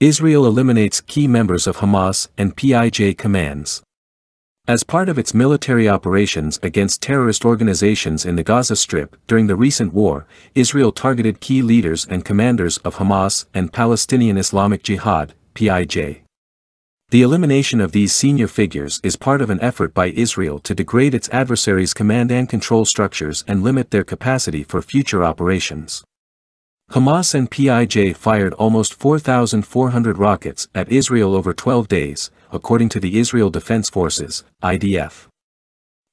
Israel eliminates key members of Hamas and PIJ commands. As part of its military operations against terrorist organizations in the Gaza Strip during the recent war, Israel targeted key leaders and commanders of Hamas and Palestinian Islamic Jihad, PIJ. The elimination of these senior figures is part of an effort by Israel to degrade its adversaries' command and control structures and limit their capacity for future operations. Hamas and PIJ fired almost 4,400 rockets at Israel over 12 days, according to the Israel Defense Forces, IDF.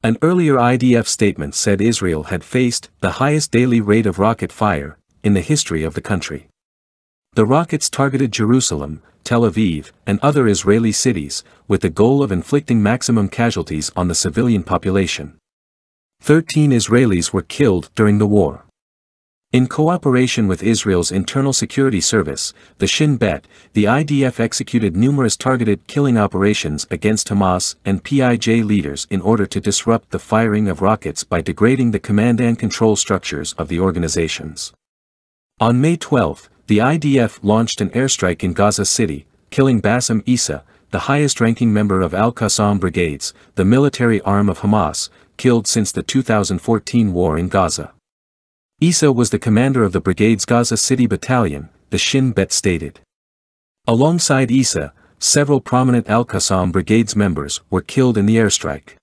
An earlier IDF statement said Israel had faced the highest daily rate of rocket fire in the history of the country. The rockets targeted Jerusalem, Tel Aviv, and other Israeli cities, with the goal of inflicting maximum casualties on the civilian population. Thirteen Israelis were killed during the war. In cooperation with Israel's internal security service, the Shin Bet, the IDF executed numerous targeted killing operations against Hamas and PIJ leaders in order to disrupt the firing of rockets by degrading the command and control structures of the organizations. On May 12, the IDF launched an airstrike in Gaza City, killing Bassem Issa, the highest-ranking member of Al-Qassam Brigades, the military arm of Hamas, killed since the 2014 war in Gaza. Isa was the commander of the brigade's Gaza City Battalion, the Shin Bet stated. Alongside Isa, several prominent Al-Qassam brigade's members were killed in the airstrike.